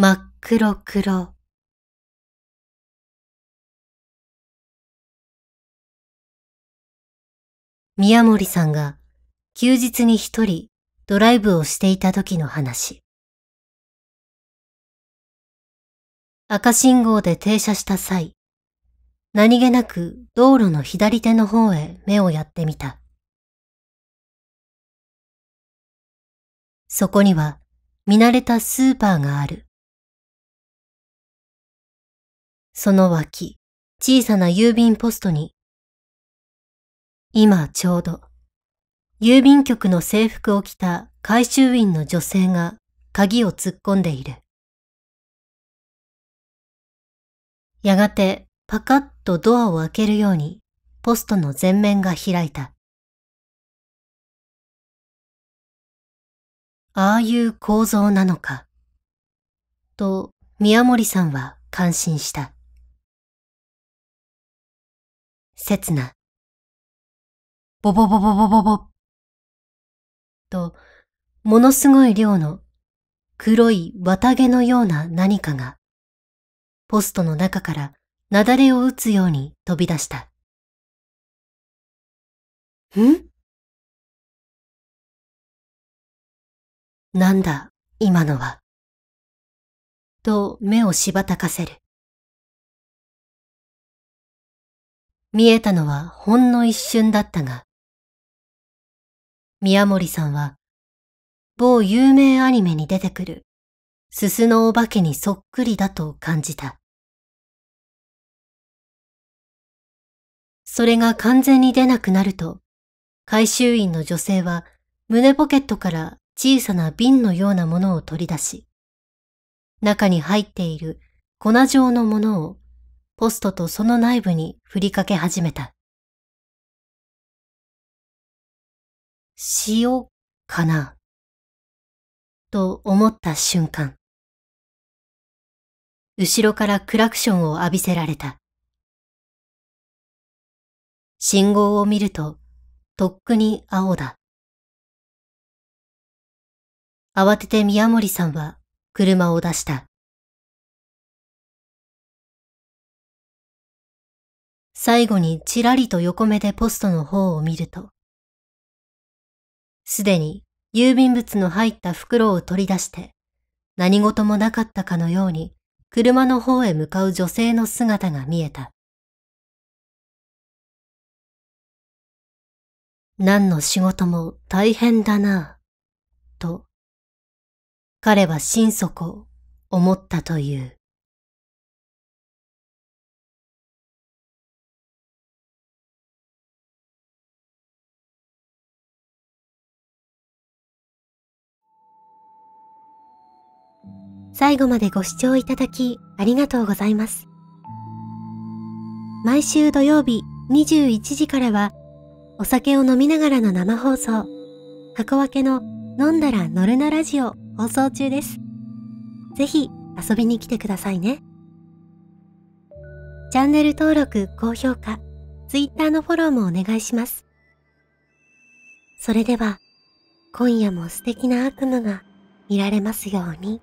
真っ黒黒。宮森さんが休日に一人ドライブをしていた時の話。赤信号で停車した際、何気なく道路の左手の方へ目をやってみた。そこには見慣れたスーパーがある。その脇、小さな郵便ポストに、今ちょうど、郵便局の制服を着た回収員の女性が鍵を突っ込んでいる。やがてパカッとドアを開けるようにポストの前面が開いた。ああいう構造なのか、と宮森さんは感心した。刹那。ボボボボボボボ。と、ものすごい量の黒い綿毛のような何かが、ポストの中から雪崩を打つように飛び出した。んなんだ、今のは。と目をしばたかせる。見えたのはほんの一瞬だったが、宮森さんは、某有名アニメに出てくる、すすのお化けにそっくりだと感じた。それが完全に出なくなると、回収員の女性は胸ポケットから小さな瓶のようなものを取り出し、中に入っている粉状のものをポストとその内部に振りかけ始めた。塩かなと思った瞬間。後ろからクラクションを浴びせられた。信号を見ると、とっくに青だ。慌てて宮森さんは車を出した。最後にちらりと横目でポストの方を見ると、すでに郵便物の入った袋を取り出して、何事もなかったかのように車の方へ向かう女性の姿が見えた。何の仕事も大変だなぁ、と、彼は心底思ったという。最後までご視聴いただきありがとうございます。毎週土曜日21時からはお酒を飲みながらの生放送、箱分けの飲んだら乗るなラジオ放送中です。ぜひ遊びに来てくださいね。チャンネル登録、高評価、ツイッターのフォローもお願いします。それでは、今夜も素敵な悪夢が見られますように。